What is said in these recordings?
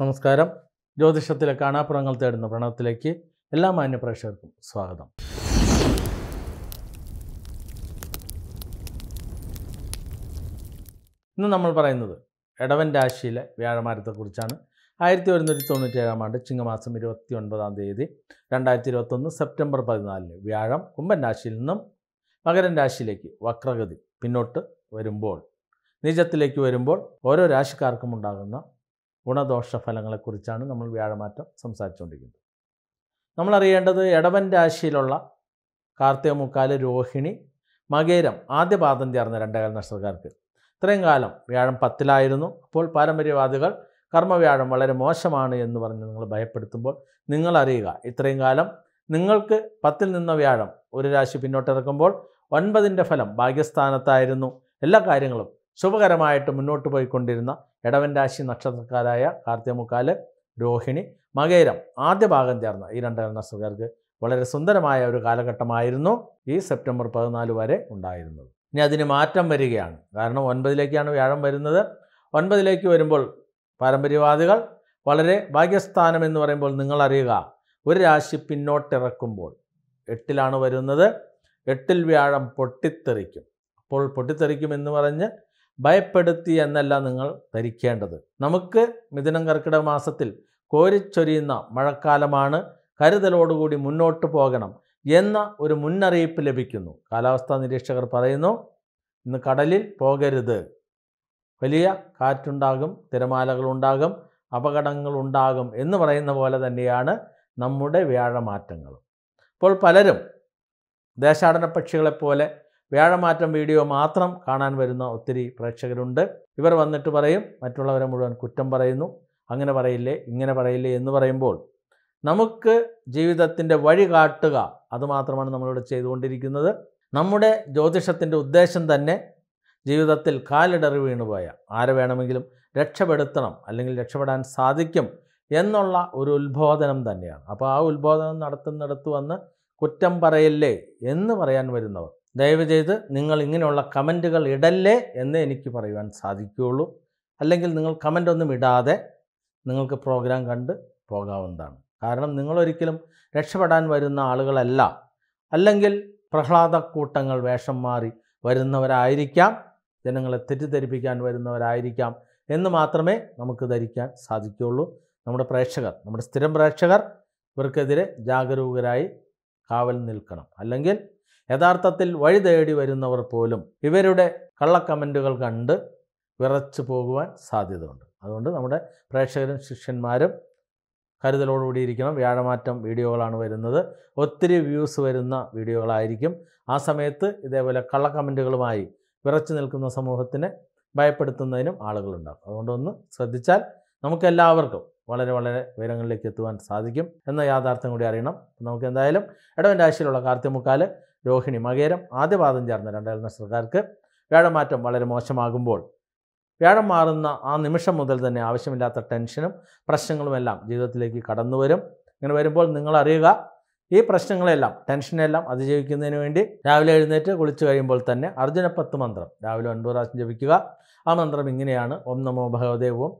നമസ്കാരം ജ്യോതിഷത്തിലെ കാണാപ്പുറങ്ങൾ തേടുന്ന പ്രണവത്തിലേക്ക് എല്ലാ മാന്യപ്രേക്ഷകർക്കും സ്വാഗതം ഇന്ന് നമ്മൾ പറയുന്നത് എടവൻ രാശിയിലെ വ്യാഴമാരത്തെക്കുറിച്ചാണ് ആയിരത്തി ഒരുന്നൂറ്റി തൊണ്ണൂറ്റി ഏഴാം ആണ്ട് ചിങ്ങമാസം ഇരുപത്തി ഒൻപതാം തീയതി രണ്ടായിരത്തി ഇരുപത്തൊന്ന് സെപ്റ്റംബർ പതിനാലിന് വ്യാഴം കുംഭൻ രാശിയിൽ നിന്നും മകരൻ രാശിയിലേക്ക് വക്രഗതി പിന്നോട്ട് വരുമ്പോൾ നിജത്തിലേക്ക് വരുമ്പോൾ ഓരോ രാശിക്കാർക്കും ഉണ്ടാകുന്ന ഗുണദോഷ ഫലങ്ങളെക്കുറിച്ചാണ് നമ്മൾ വ്യാഴമാറ്റം സംസാരിച്ചുകൊണ്ടിരിക്കുന്നത് നമ്മൾ അറിയേണ്ടത് എടവൻ രാശിയിലുള്ള കാർത്തിക മുക്കാല് രോഹിണി മകേരം ആദ്യ പാദം ചേർന്ന രണ്ടേകാൽ നക്ഷത്രക്കാർക്ക് ഇത്രയും കാലം വ്യാഴം പത്തിലായിരുന്നു അപ്പോൾ പാരമ്പര്യവാദികൾ കർമ്മവ്യാഴം വളരെ മോശമാണ് എന്ന് പറഞ്ഞ് നിങ്ങൾ ഭയപ്പെടുത്തുമ്പോൾ നിങ്ങൾ അറിയുക ഇത്രയും കാലം നിങ്ങൾക്ക് പത്തിൽ നിന്ന വ്യാഴം ഒരു രാശി പിന്നോട്ടിറക്കുമ്പോൾ ഒൻപതിൻ്റെ ഫലം ഭാഗ്യസ്ഥാനത്തായിരുന്നു എല്ലാ കാര്യങ്ങളും ശുഭകരമായിട്ട് മുന്നോട്ട് പോയിക്കൊണ്ടിരുന്ന ഇടവൻ രാശി നക്ഷത്രക്കാരായ കാർത്തികമുക്കാല് രോഹിണി മകേരം ആദ്യ ഭാഗം ചേർന്ന ഈ രണ്ട് നക്ഷത്രക്കാർക്ക് വളരെ സുന്ദരമായ ഒരു കാലഘട്ടമായിരുന്നു ഈ സെപ്റ്റംബർ പതിനാല് വരെ ഉണ്ടായിരുന്നത് ഇനി അതിന് മാറ്റം വരികയാണ് കാരണം ഒൻപതിലേക്കാണ് വ്യാഴം വരുന്നത് ഒൻപതിലേക്ക് വരുമ്പോൾ പാരമ്പര്യവാദികൾ വളരെ ഭാഗ്യസ്ഥാനം എന്ന് പറയുമ്പോൾ നിങ്ങളറിയുക ഒരു രാശി പിന്നോട്ടിറക്കുമ്പോൾ എട്ടിലാണ് വരുന്നത് എട്ടിൽ വ്യാഴം പൊട്ടിത്തെറിക്കും അപ്പോൾ പൊട്ടിത്തെറിക്കുമെന്ന് പറഞ്ഞ് ഭയപ്പെടുത്തി എന്നല്ല നിങ്ങൾ ധരിക്കേണ്ടത് നമുക്ക് മിഥുനം കർക്കിടക മാസത്തിൽ കോരിച്ചൊരിയുന്ന മഴക്കാലമാണ് കരുതലോടുകൂടി മുന്നോട്ട് പോകണം എന്ന ഒരു മുന്നറിയിപ്പ് ലഭിക്കുന്നു കാലാവസ്ഥാ നിരീക്ഷകർ പറയുന്നു ഇന്ന് കടലിൽ പോകരുത് വലിയ കാറ്റുണ്ടാകും തിരമാലകളുണ്ടാകും അപകടങ്ങളുണ്ടാകും എന്ന് പറയുന്ന പോലെ തന്നെയാണ് നമ്മുടെ വ്യാഴമാറ്റങ്ങൾ അപ്പോൾ പലരും ദേശാടന പക്ഷികളെപ്പോലെ വ്യാഴമാറ്റം വീഡിയോ മാത്രം കാണാൻ വരുന്ന ഒത്തിരി പ്രേക്ഷകരുണ്ട് ഇവർ വന്നിട്ട് പറയും മറ്റുള്ളവരെ മുഴുവൻ കുറ്റം പറയുന്നു അങ്ങനെ പറയില്ലേ ഇങ്ങനെ പറയില്ലേ എന്ന് പറയുമ്പോൾ നമുക്ക് ജീവിതത്തിൻ്റെ വഴി കാട്ടുക അതുമാത്രമാണ് നമ്മളിവിടെ ചെയ്തുകൊണ്ടിരിക്കുന്നത് നമ്മുടെ ജ്യോതിഷത്തിൻ്റെ ഉദ്ദേശം തന്നെ ജീവിതത്തിൽ കാലിടറി വീണുപോയ ആരെ വേണമെങ്കിലും രക്ഷപ്പെടുത്തണം അല്ലെങ്കിൽ രക്ഷപ്പെടാൻ സാധിക്കും എന്നുള്ള ഒരു ഉത്ബോധനം തന്നെയാണ് അപ്പോൾ ആ ഉത്ബോധനം നടത്തുന്നിടത്ത് വന്ന് കുറ്റം പറയല്ലേ എന്ന് പറയാൻ വരുന്നവർ ദയവചെയ്ത് നിങ്ങൾ ഇങ്ങനെയുള്ള കമൻറ്റുകൾ ഇടല്ലേ എന്ന് എനിക്ക് പറയുവാൻ സാധിക്കുകയുള്ളൂ അല്ലെങ്കിൽ നിങ്ങൾ കമൻ്റ് ഒന്നും ഇടാതെ നിങ്ങൾക്ക് പ്രോഗ്രാം കണ്ട് പോകാവുന്നതാണ് കാരണം നിങ്ങളൊരിക്കലും രക്ഷപ്പെടാൻ വരുന്ന ആളുകളല്ല അല്ലെങ്കിൽ പ്രഹ്ലാദ കൂട്ടങ്ങൾ വേഷം മാറി വരുന്നവരായിരിക്കാം ജനങ്ങളെ തെറ്റിദ്ധരിപ്പിക്കാൻ വരുന്നവരായിരിക്കാം എന്ന് മാത്രമേ നമുക്ക് ധരിക്കാൻ സാധിക്കുകയുള്ളൂ നമ്മുടെ പ്രേക്ഷകർ നമ്മുടെ സ്ഥിരം പ്രേക്ഷകർ ഇവർക്കെതിരെ ജാഗരൂകരായി കാവൽ നിൽക്കണം അല്ലെങ്കിൽ യഥാർത്ഥത്തിൽ വഴി തേടി വരുന്നവർ പോലും ഇവരുടെ കള്ളക്കമൻറ്റുകൾ കണ്ട് വിറച്ചു പോകുവാൻ സാധ്യതയുണ്ട് അതുകൊണ്ട് നമ്മുടെ പ്രേക്ഷകരും ശിഷ്യന്മാരും കരുതലോടുകൂടി ഇരിക്കണം വ്യാഴമാറ്റം വീഡിയോകളാണ് വരുന്നത് ഒത്തിരി വ്യൂസ് വരുന്ന വീഡിയോകളായിരിക്കും ആ സമയത്ത് ഇതേപോലെ കള്ളക്കമൻറ്റുകളുമായി വിറച്ചു നിൽക്കുന്ന സമൂഹത്തിനെ ഭയപ്പെടുത്തുന്നതിനും ആളുകളുണ്ടാകും അതുകൊണ്ടൊന്ന് ശ്രദ്ധിച്ചാൽ നമുക്കെല്ലാവർക്കും വളരെ വളരെ ഉയരങ്ങളിലേക്ക് എത്തുവാൻ സാധിക്കും എന്ന യാഥാർത്ഥ്യം കൂടി അറിയണം നമുക്ക് എന്തായാലും ഇടവൻ്റെ രാശിയിലുള്ള കാർത്തിമുക്കാൽ രോഹിണി മകേരം ആദ്യപാദം ചേർന്ന രണ്ടായിരം നക്ഷത്രക്കാർക്ക് വ്യാഴമാറ്റം വളരെ മോശമാകുമ്പോൾ വ്യാഴം മാറുന്ന ആ നിമിഷം മുതൽ തന്നെ ആവശ്യമില്ലാത്ത ടെൻഷനും പ്രശ്നങ്ങളുമെല്ലാം ജീവിതത്തിലേക്ക് കടന്നു വരും ഇങ്ങനെ വരുമ്പോൾ നിങ്ങൾ അറിയുക ഈ പ്രശ്നങ്ങളെല്ലാം ടെൻഷനെല്ലാം അതിജീവിക്കുന്നതിന് വേണ്ടി രാവിലെ എഴുന്നേറ്റ് കുളിച്ചു കഴിയുമ്പോൾ തന്നെ അർജുന പത്ത് മന്ത്രം രാവിലെ ഒൻപത് പ്രാവശ്യം ജപിക്കുക ആ മന്ത്രം ഇങ്ങനെയാണ് ഓം നമോ ഭഗവദേവും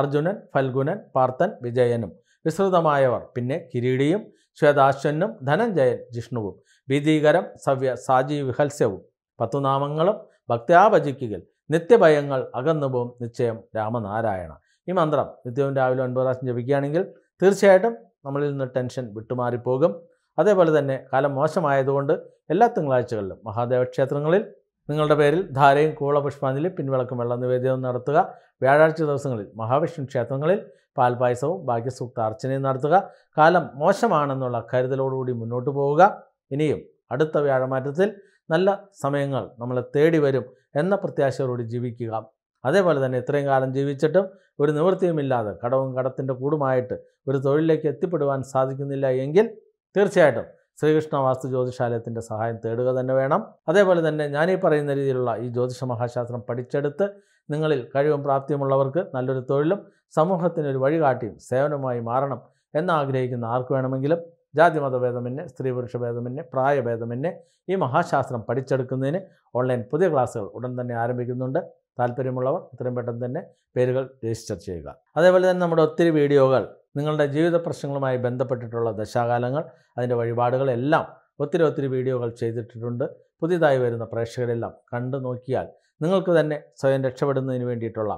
അർജുനൻ ഫൽഗുനൻ പാർത്ഥൻ വിജയനും വിസ്തൃതമായവർ പിന്നെ കിരീടിയും ശ്വേതാശ്വനും ധനഞ്ജയൻ ജിഷ്ണുവും ഭീതികരം സവ്യ സാജീവിഹത്സ്യവും പത്തുനാമങ്ങളും ഭക്തിയാഭജിക്കുക നിത്യഭയങ്ങൾ അകന്നുപോകും നിശ്ചയം രാമനാരായണ ഈ മന്ത്രം നിത്യവും രാവിലെ ഒൻപത് പ്രാവശ്യം ജപിക്കുകയാണെങ്കിൽ തീർച്ചയായിട്ടും നമ്മളിൽ നിന്ന് ടെൻഷൻ വിട്ടുമാറിപ്പോകും അതേപോലെ തന്നെ കാലം മോശമായതുകൊണ്ട് എല്ലാ തിങ്കളാഴ്ചകളിലും മഹാദേവ ക്ഷേത്രങ്ങളിൽ നിങ്ങളുടെ പേരിൽ ധാരയും കൂള പുഷ്പാഞ്ജലി പിൻവിളക്കും വെള്ള നിവേദ്യവും നടത്തുക വ്യാഴാഴ്ച ദിവസങ്ങളിൽ മഹാവിഷ്ണു ക്ഷേത്രങ്ങളിൽ പാൽപായസവും ഭാഗ്യസൂക്ത അർച്ചനയും നടത്തുക കാലം മോശമാണെന്നുള്ള കരുതലോടുകൂടി മുന്നോട്ട് പോവുക ഇനിയും അടുത്ത വ്യാഴമാറ്റത്തിൽ നല്ല സമയങ്ങൾ നമ്മളെ തേടി വരും എന്ന പ്രത്യാശയോട് ജീവിക്കുക അതേപോലെ തന്നെ ഇത്രയും കാലം ജീവിച്ചിട്ടും ഒരു നിവൃത്തിയുമില്ലാതെ കടവും കടത്തിൻ്റെ കൂടുമായിട്ട് ഒരു തൊഴിലിലേക്ക് എത്തിപ്പെടുവാൻ സാധിക്കുന്നില്ല എങ്കിൽ തീർച്ചയായിട്ടും ശ്രീകൃഷ്ണ വാസ്തു ജ്യോതിഷാലയത്തിൻ്റെ സഹായം തേടുക തന്നെ വേണം അതേപോലെ തന്നെ ഞാനീ പറയുന്ന രീതിയിലുള്ള ഈ ജ്യോതിഷ മഹാശാസ്ത്രം പഠിച്ചെടുത്ത് നിങ്ങളിൽ കഴിവും പ്രാപ്തിയുമുള്ളവർക്ക് നല്ലൊരു തൊഴിലും സമൂഹത്തിനൊരു വഴികാട്ടിയും സേവനവുമായി മാറണം എന്നാഗ്രഹിക്കുന്ന ആർക്ക് വേണമെങ്കിലും ജാതിമത ഭേദമന്യേ സ്ത്രീ പുരുഷ ഭേദമന്യേ പ്രായഭേദമന്യേ ഈ മഹാശാസ്ത്രം പഠിച്ചെടുക്കുന്നതിന് ഓൺലൈൻ പുതിയ ക്ലാസ്സുകൾ ഉടൻ തന്നെ ആരംഭിക്കുന്നുണ്ട് താല്പര്യമുള്ളവർ എത്രയും പെട്ടെന്ന് തന്നെ പേരുകൾ രജിസ്റ്റർ ചെയ്യുക അതേപോലെ തന്നെ നമ്മുടെ ഒത്തിരി വീഡിയോകൾ നിങ്ങളുടെ ജീവിത പ്രശ്നങ്ങളുമായി ബന്ധപ്പെട്ടിട്ടുള്ള ദശാകാലങ്ങൾ അതിൻ്റെ വഴിപാടുകളെല്ലാം ഒത്തിരി ഒത്തിരി വീഡിയോകൾ ചെയ്തിട്ടുണ്ട് പുതിയതായി വരുന്ന പ്രേക്ഷകരെല്ലാം കണ്ടു നോക്കിയാൽ നിങ്ങൾക്ക് തന്നെ സ്വയം രക്ഷപ്പെടുന്നതിന് വേണ്ടിയിട്ടുള്ള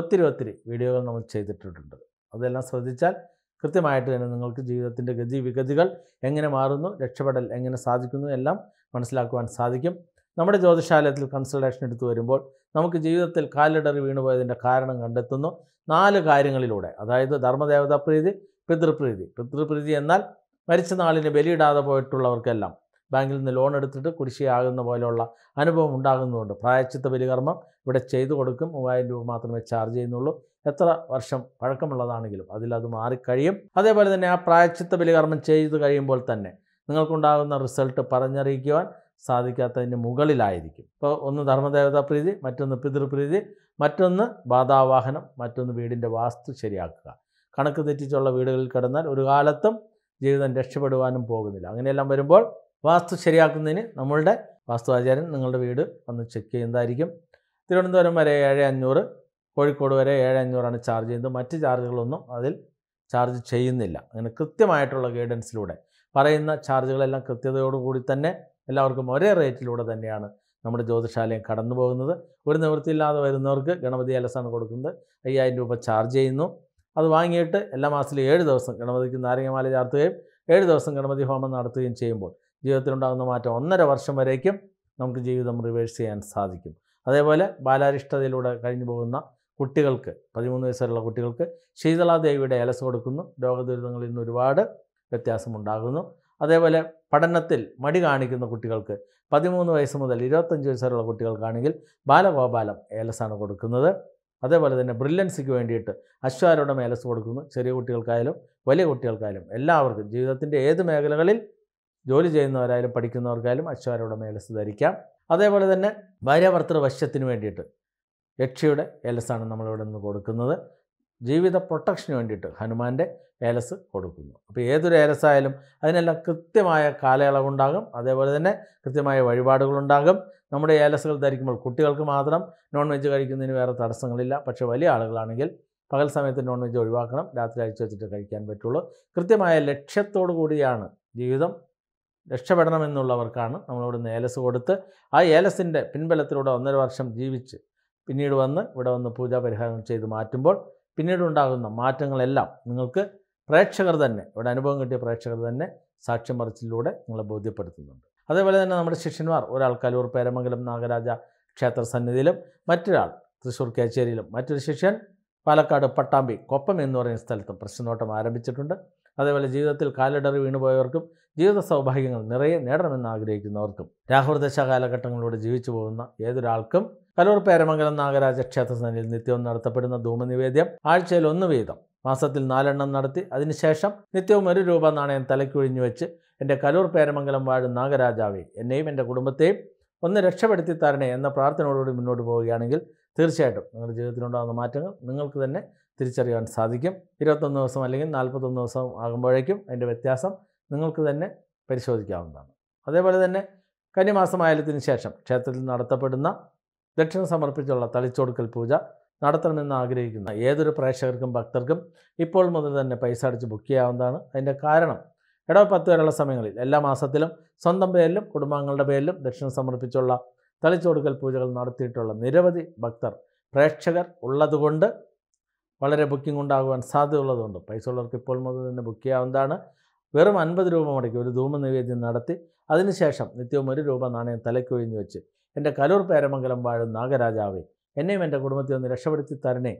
ഒത്തിരി ഒത്തിരി വീഡിയോകൾ നമ്മൾ ചെയ്തിട്ടുണ്ട് അതെല്ലാം ശ്രദ്ധിച്ചാൽ കൃത്യമായിട്ട് തന്നെ നിങ്ങൾക്ക് ജീവിതത്തിൻ്റെ ഗതി വിഗതികൾ എങ്ങനെ മാറുന്നു രക്ഷപ്പെടൽ എങ്ങനെ സാധിക്കുന്നു എല്ലാം മനസ്സിലാക്കുവാൻ സാധിക്കും നമ്മുടെ ജ്യോതിശാലയത്തിൽ കൺസൾട്ടേഷൻ എടുത്തു വരുമ്പോൾ നമുക്ക് ജീവിതത്തിൽ കാലിടറി വീണുപോയതിൻ്റെ കാരണം കണ്ടെത്തുന്നു നാല് കാര്യങ്ങളിലൂടെ അതായത് പ്രീതി പിതൃപ്രീതി പിതൃപ്രീതി എന്നാൽ മരിച്ച നാളിന് ബലിയിടാതെ പോയിട്ടുള്ളവർക്കെല്ലാം ബാങ്കിൽ നിന്ന് ലോൺ എടുത്തിട്ട് കുടിശ്ശിയാകുന്ന പോലെയുള്ള അനുഭവം ഉണ്ടാകുന്നതുകൊണ്ട് പ്രായച്ചിത്ത ബലികർമ്മം ഇവിടെ ചെയ്തു കൊടുക്കും മൂവായിരം രൂപ മാത്രമേ ചാർജ് ചെയ്യുന്നുള്ളൂ എത്ര വർഷം പഴക്കമുള്ളതാണെങ്കിലും അതിലത് മാറിക്കഴിയും അതേപോലെ തന്നെ ആ പ്രായച്ചിത്ത ബലികർമ്മം ചെയ്തു കഴിയുമ്പോൾ തന്നെ നിങ്ങൾക്കുണ്ടാകുന്ന റിസൾട്ട് പറഞ്ഞറിയിക്കുവാൻ സാധിക്കാത്തതിന് മുകളിലായിരിക്കും ഇപ്പോൾ ഒന്ന് ധർമ്മദേവതാ പ്രീതി മറ്റൊന്ന് പിതൃപ്രീതി മറ്റൊന്ന് ബാധാവാഹനം മറ്റൊന്ന് വീടിൻ്റെ വാസ്തു ശരിയാക്കുക കണക്ക് തെറ്റിച്ചുള്ള വീടുകളിൽ കിടന്നാൽ ഒരു കാലത്തും ജീവിതം രക്ഷപ്പെടുവാനും പോകുന്നില്ല അങ്ങനെയെല്ലാം വരുമ്പോൾ വാസ്തു ശരിയാക്കുന്നതിന് നമ്മളുടെ വാസ്തു ആചാര്യൻ നിങ്ങളുടെ വീട് വന്ന് ചെക്ക് ചെയ്യുന്നതായിരിക്കും തിരുവനന്തപുരം വരെ ഏഴ് അഞ്ഞൂറ് കോഴിക്കോട് വരെ ഏഴ് അഞ്ഞൂറാണ് ചാർജ് ചെയ്യുന്നത് മറ്റ് ചാർജുകളൊന്നും അതിൽ ചാർജ് ചെയ്യുന്നില്ല അങ്ങനെ കൃത്യമായിട്ടുള്ള ഗൈഡൻസിലൂടെ പറയുന്ന ചാർജുകളെല്ലാം കൃത്യതയോടുകൂടി തന്നെ എല്ലാവർക്കും ഒരേ റേറ്റിലൂടെ തന്നെയാണ് നമ്മുടെ ജ്യോതിഷാലയം കടന്നു പോകുന്നത് ഒരു നിവൃത്തിയില്ലാതെ വരുന്നവർക്ക് ഗണപതി അലസാണ് കൊടുക്കുന്നത് അയ്യായിരം രൂപ ചാർജ് ചെയ്യുന്നു അത് വാങ്ങിയിട്ട് എല്ലാ മാസത്തിലും ഏഴ് ദിവസം ഗണപതിക്ക് നാരങ്ങമാല ചാർത്തുകയും ഏഴ് ദിവസം ഗണപതി ഹോമം നടത്തുകയും ചെയ്യുമ്പോൾ ജീവിതത്തിലുണ്ടാകുന്ന മാറ്റം ഒന്നര വർഷം വരേക്കും നമുക്ക് ജീവിതം റിവേഴ്സ് ചെയ്യാൻ സാധിക്കും അതേപോലെ ബാലാരിഷ്ടതയിലൂടെ കഴിഞ്ഞു പോകുന്ന കുട്ടികൾക്ക് പതിമൂന്ന് വയസ്സുള്ള കുട്ടികൾക്ക് ശീതളാദേവിയുടെ ഇലസ് കൊടുക്കുന്നു രോഗദുരിതങ്ങളിൽ നിന്ന് ഒരുപാട് വ്യത്യാസമുണ്ടാകുന്നു അതേപോലെ പഠനത്തിൽ മടി കാണിക്കുന്ന കുട്ടികൾക്ക് പതിമൂന്ന് വയസ്സ് മുതൽ ഇരുപത്തഞ്ച് വയസ്സുള്ള കുട്ടികൾക്കാണെങ്കിൽ ബാലഗോപാലം ഏലസാണ് കൊടുക്കുന്നത് അതേപോലെ തന്നെ ബ്രില്യൻസിക്ക് വേണ്ടിയിട്ട് അശ്വാരോടെ മേലസ് കൊടുക്കുന്നു ചെറിയ കുട്ടികൾക്കായാലും വലിയ കുട്ടികൾക്കായാലും എല്ലാവർക്കും ജീവിതത്തിൻ്റെ ഏത് മേഖലകളിൽ ജോലി ചെയ്യുന്നവരായാലും പഠിക്കുന്നവർക്കായാലും അശ്വാരയുടെ മേലസ് ധരിക്കാം അതേപോലെ തന്നെ ഭാര്യാഭർത്തൃ വശ്യത്തിന് വേണ്ടിയിട്ട് യക്ഷിയുടെ ഏലസാണ് നമ്മളിവിടെ നിന്ന് കൊടുക്കുന്നത് ജീവിത പ്രൊട്ടക്ഷന് വേണ്ടിയിട്ട് ഹനുമാൻ്റെ ഏലസ് കൊടുക്കുന്നു അപ്പോൾ ഏതൊരു ഏലസായാലും അതിനെല്ലാം കൃത്യമായ കാലയളവുണ്ടാകും അതേപോലെ തന്നെ കൃത്യമായ വഴിപാടുകളുണ്ടാകും നമ്മുടെ ഏലസുകൾ ധരിക്കുമ്പോൾ കുട്ടികൾക്ക് മാത്രം നോൺ വെജ് കഴിക്കുന്നതിന് വേറെ തടസ്സങ്ങളില്ല പക്ഷേ വലിയ ആളുകളാണെങ്കിൽ പകൽ സമയത്ത് നോൺ വെജ് ഒഴിവാക്കണം രാത്രി അഴിച്ചു വെച്ചിട്ട് കഴിക്കാൻ പറ്റുള്ളൂ കൃത്യമായ ലക്ഷ്യത്തോടു കൂടിയാണ് ജീവിതം രക്ഷപ്പെടണമെന്നുള്ളവർക്കാണ് നമ്മളിവിടെ ഏലസ് കൊടുത്ത് ആ ഏലസിൻ്റെ പിൻബലത്തിലൂടെ ഒന്നര വർഷം ജീവിച്ച് പിന്നീട് വന്ന് ഇവിടെ വന്ന് പൂജാ പരിഹാരം ചെയ്ത് മാറ്റുമ്പോൾ പിന്നീടുണ്ടാകുന്ന മാറ്റങ്ങളെല്ലാം നിങ്ങൾക്ക് പ്രേക്ഷകർ തന്നെ ഇവിടെ അനുഭവം കിട്ടിയ പ്രേക്ഷകർ തന്നെ സാക്ഷ്യം പറച്ചിലൂടെ നിങ്ങളെ ബോധ്യപ്പെടുത്തുന്നുണ്ട് അതേപോലെ തന്നെ നമ്മുടെ ശിഷ്യന്മാർ ഒരാൾ കലൂർ പേരമംഗലം നാഗരാജ ക്ഷേത്ര സന്നിധിയിലും മറ്റൊരാൾ തൃശ്ശൂർ കേച്ചേരിയിലും മറ്റൊരു ശിഷ്യൻ പാലക്കാട് പട്ടാമ്പി കൊപ്പം എന്ന് പറയുന്ന സ്ഥലത്തും പ്രശ്നനോട്ടം ആരംഭിച്ചിട്ടുണ്ട് അതേപോലെ ജീവിതത്തിൽ കാലിടറി വീണുപോയവർക്കും ജീവിത സൗഭാഗ്യങ്ങൾ നിറയെ നേടണമെന്ന് ആഗ്രഹിക്കുന്നവർക്കും രാഹുർദശ കാലഘട്ടങ്ങളിലൂടെ ജീവിച്ചു പോകുന്ന ഏതൊരാൾക്കും കലൂർ പേരമംഗലം നാഗരാജ ക്ഷേത്രസന്നിധിയിൽ നിത്യവും നടത്തപ്പെടുന്ന ധൂമനിവേദ്യം ആഴ്ചയിൽ ഒന്ന് വീതം മാസത്തിൽ നാലെണ്ണം നടത്തി അതിനുശേഷം നിത്യവും ഒരു രൂപ നാണയം തലയ്ക്കൊഴിഞ്ഞു വെച്ച് എൻ്റെ കലൂർ പേരമംഗലം വാഴും നാഗരാജാവെ എന്നെയും എൻ്റെ കുടുംബത്തെയും ഒന്ന് രക്ഷപ്പെടുത്തി തരണേ എന്ന പ്രാർത്ഥനയോടുകൂടി മുന്നോട്ട് പോവുകയാണെങ്കിൽ തീർച്ചയായിട്ടും നിങ്ങളുടെ ജീവിതത്തിലുണ്ടാകുന്ന മാറ്റങ്ങൾ നിങ്ങൾക്ക് തന്നെ തിരിച്ചറിയാൻ സാധിക്കും ഇരുപത്തൊന്ന് ദിവസം അല്ലെങ്കിൽ നാൽപ്പത്തൊന്ന് ദിവസം ആകുമ്പോഴേക്കും അതിൻ്റെ വ്യത്യാസം നിങ്ങൾക്ക് തന്നെ പരിശോധിക്കാവുന്നതാണ് അതേപോലെ തന്നെ കന്നിമാസമായാലത്തിന് ശേഷം ക്ഷേത്രത്തിൽ നടത്തപ്പെടുന്ന ദക്ഷിണ സമർപ്പിച്ചുള്ള തളിച്ചൊടുക്കൽ പൂജ നടത്തണമെന്ന് ആഗ്രഹിക്കുന്ന ഏതൊരു പ്രേക്ഷകർക്കും ഭക്തർക്കും ഇപ്പോൾ മുതൽ തന്നെ പൈസ അടിച്ച് ബുക്ക് ചെയ്യാവുന്നതാണ് അതിൻ്റെ കാരണം ഇടവ പത്ത് വരെയുള്ള സമയങ്ങളിൽ എല്ലാ മാസത്തിലും സ്വന്തം പേരിലും കുടുംബാംഗങ്ങളുടെ പേരിലും ദക്ഷിണ സമർപ്പിച്ചുള്ള തളിച്ചൊടുക്കൽ പൂജകൾ നടത്തിയിട്ടുള്ള നിരവധി ഭക്തർ പ്രേക്ഷകർ ഉള്ളതുകൊണ്ട് വളരെ ബുക്കിംഗ് ഉണ്ടാകുവാൻ സാധ്യതയുള്ളതുകൊണ്ട് പൈസ ഉള്ളവർക്ക് ഇപ്പോൾ മുതൽ തന്നെ ബുക്ക് ചെയ്യാവുന്നതാണ് വെറും അൻപത് രൂപ മുടക്കി ഒരു ധൂമ നിവേദ്യം നടത്തി അതിനുശേഷം നിത്യവും ഒരു രൂപ നാണയം തലയ്ക്കൊഴിഞ്ഞു വെച്ച് എൻ്റെ കലൂർ പേരമംഗലം വാഴും നാഗരാജാവേ എന്നെയും എൻ്റെ കുടുംബത്തെ ഒന്ന് രക്ഷപ്പെടുത്തി തരണേ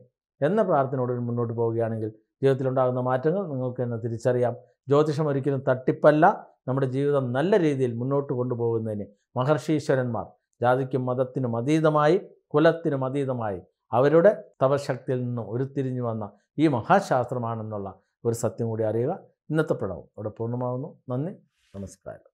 എന്ന പ്രാർത്ഥനയോട് മുന്നോട്ട് പോവുകയാണെങ്കിൽ ജീവിതത്തിലുണ്ടാകുന്ന മാറ്റങ്ങൾ നിങ്ങൾക്ക് തന്നെ തിരിച്ചറിയാം ജ്യോതിഷം ഒരിക്കലും തട്ടിപ്പല്ല നമ്മുടെ ജീവിതം നല്ല രീതിയിൽ മുന്നോട്ട് കൊണ്ടുപോകുന്നതിന് മഹർഷീശ്വരന്മാർ ജാതിക്കും മതത്തിനും അതീതമായി കുലത്തിനും അതീതമായി അവരുടെ തപശക്തിയിൽ നിന്നും ഉരുത്തിരിഞ്ഞു വന്ന ഈ മഹാശാസ്ത്രമാണെന്നുള്ള ഒരു സത്യം കൂടി അറിയുക ഇന്നത്തെ പ്രണവും അവിടെ പൂർണ്ണമാകുന്നു നന്ദി നമസ്കാരം